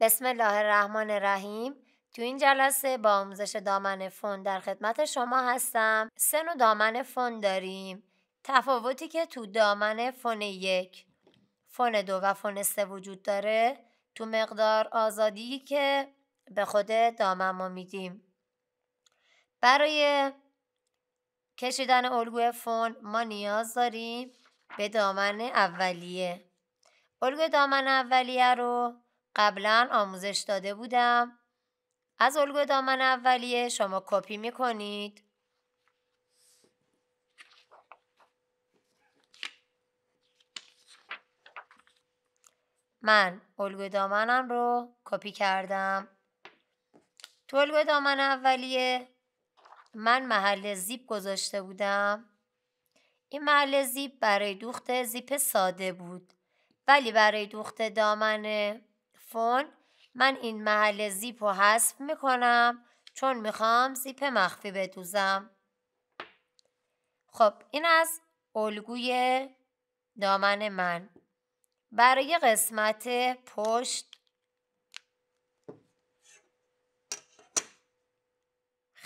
بسم الله الرحمن الرحیم تو این جلسه با آموزش دامن فون در خدمت شما هستم سه نوع دامن فون داریم تفاوتی که تو دامن فون یک فون دو و فون سه وجود داره تو مقدار آزادی که به خود دامن ما میدیم برای کشیدن الگوی فون ما نیاز داریم به دامن اولیه الگوی دامن اولیه رو قبلا آموزش داده بودم از الگوی دامن اولیه شما کپی میکنید من الگوی دامنم رو کپی کردم تو الگوی دامن اولیه من محل زیپ گذاشته بودم این محل زیپ برای دوخت زیپ ساده بود ولی برای دوخت دامن فون من این محل زیپ رو حذف میکنم چون میخوام زیپ مخفی بدوزم خب این از الگوی دامن من برای قسمت پشت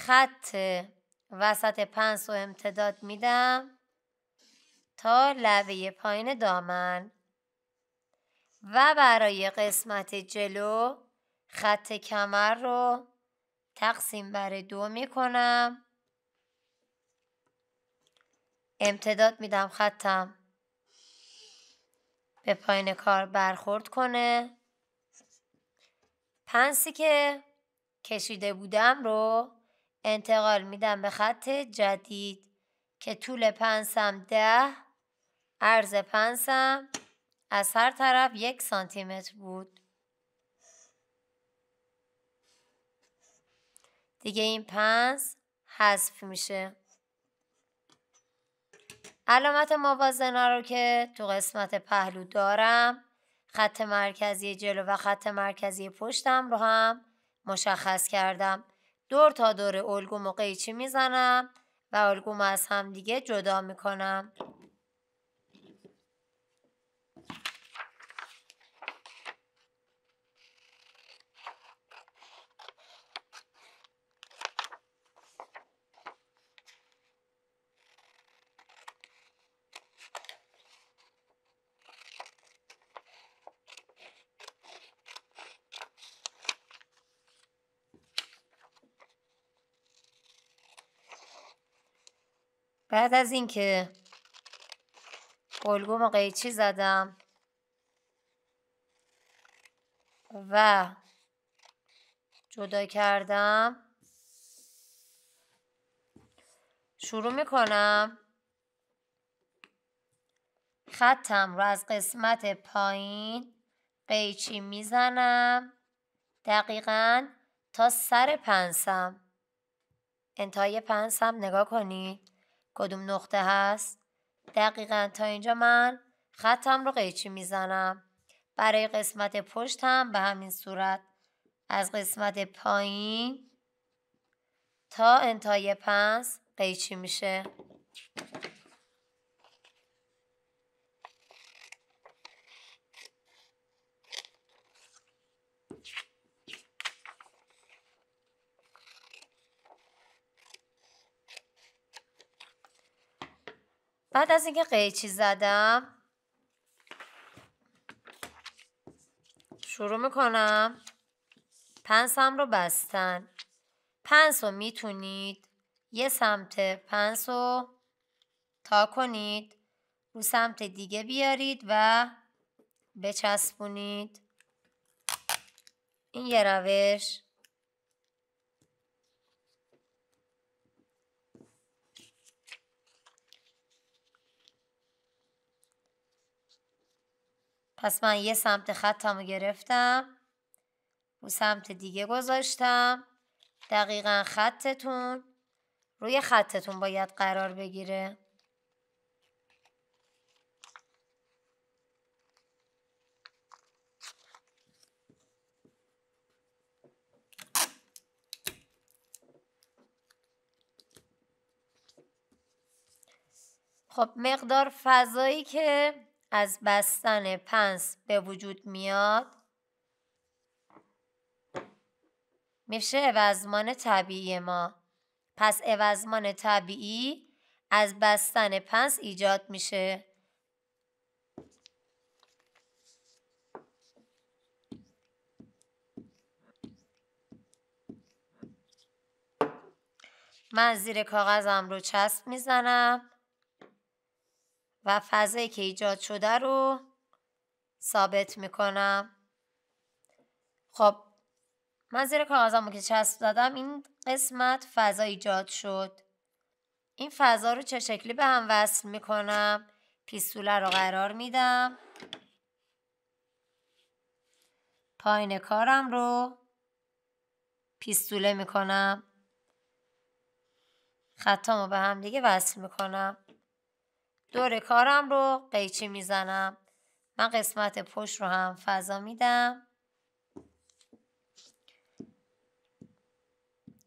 خط وسط پنس رو امتداد میدم تا لبه پایین دامن و برای قسمت جلو خط کمر رو تقسیم بر دو میکنم امتداد میدم خطم به پایین کار برخورد کنه پنسی که کشیده بودم رو انتقال میدم به خط جدید که طول پنسم ده عرض پنسم از هر طرف یک سانتیمتر بود دیگه این پنس حذف میشه علامت موازنه رو که تو قسمت پهلو دارم خط مرکزی جلو و خط مرکزی پشتم رو هم مشخص کردم دور تا دور الگومو قیچی میزنم و الگومو از هم دیگه جدا میکنم بعد از اینکه گلگوم و قیچی زدم و جدا کردم شروع میکنم خطم رو از قسمت پایین قیچی میزنم دقیقا تا سر پنسم انتهای پنسم نگاه کنید کدوم نقطه هست؟ دقیقا تا اینجا من خطم رو قیچی میزنم. برای قسمت پشت هم به همین صورت از قسمت پایین تا انتهای پنس قیچی میشه. بعد از اینکه قیچی زدم شروع میکنم پنسم رو بستن پنس رو میتونید یه سمت پنس رو تا کنید رو سمت دیگه بیارید و بچسبونید این یه روش پس من یه سمت خطم رو گرفتم رو سمت دیگه گذاشتم دقیقا خطتون روی خطتون باید قرار بگیره خب مقدار فضایی که از بستن پنس به وجود میاد میشه عوزمان طبیعی ما پس اوزمان طبیعی از بستن پنس ایجاد میشه من زیر کاغذم رو چسب میزنم و فضایی که ایجاد شده رو ثابت میکنم خب من زیر کاغذم که چسب دادم این قسمت فضا ایجاد شد این فضا رو چه شکلی به هم وصل میکنم پیستوله رو قرار میدم پایین کارم رو پیستوله میکنم خطامو به هم دیگه وصل میکنم دور کارم رو قیچی میزنم من قسمت پشت رو هم فضا میدم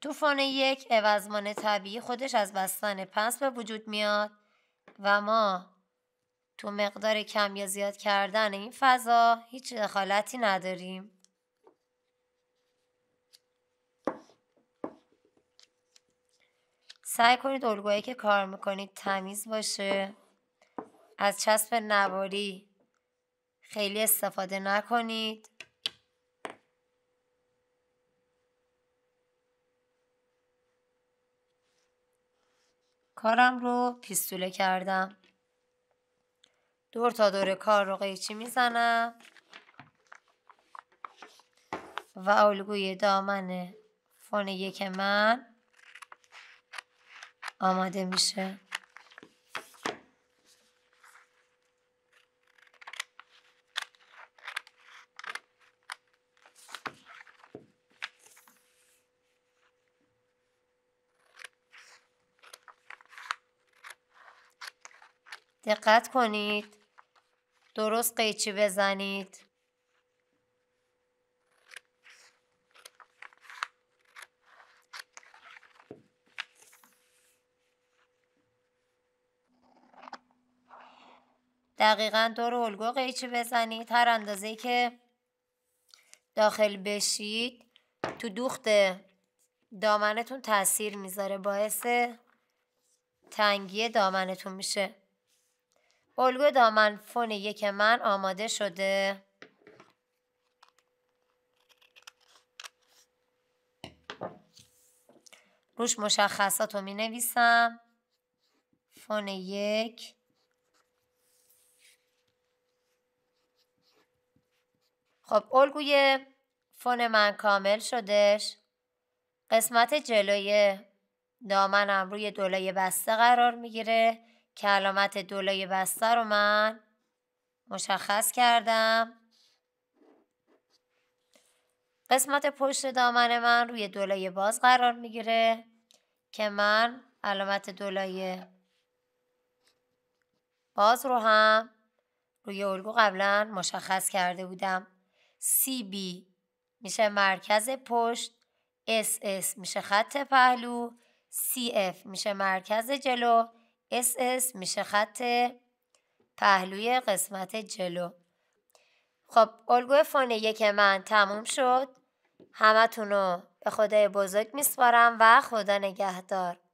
تو یک اوزمان طبیعی خودش از بستن پس به وجود میاد و ما تو مقدار کم یا زیاد کردن این فضا هیچ دخالتی نداریم سعی کنید الگوهایی که کار میکنید تمیز باشه از چسب نواری خیلی استفاده نکنید کارم رو پیستوله کردم دور تا دور کار رو قیچی میزنم و الگوی دامن فون یک من آماده میشه دقت کنید درست قیچی بزنید دقیقا دور الگو قیچی بزنید هر اندازه که داخل بشید تو دوخت دامنتون تاثیر میذاره باعث تنگی دامنتون میشه الگو دامن فون یک من آماده شده روش مشخصات رو می نویسم فون یک خب الگوی فون من کامل شدش قسمت جلوی دامنم روی دولای بسته قرار میگیره که علامت دولای بسته رو من مشخص کردم قسمت پشت دامن من روی دولای باز قرار میگیره که من علامت دولای باز رو هم روی الگو قبلا مشخص کرده بودم بی میشه مرکز پشت اس اس میشه خط پهلو اف میشه مرکز جلو اس میشه خط پهلوی قسمت جلو خب الگو فون یک من تموم شد همتون رو به خدای بزرگ میسپارم و خدا نگهدار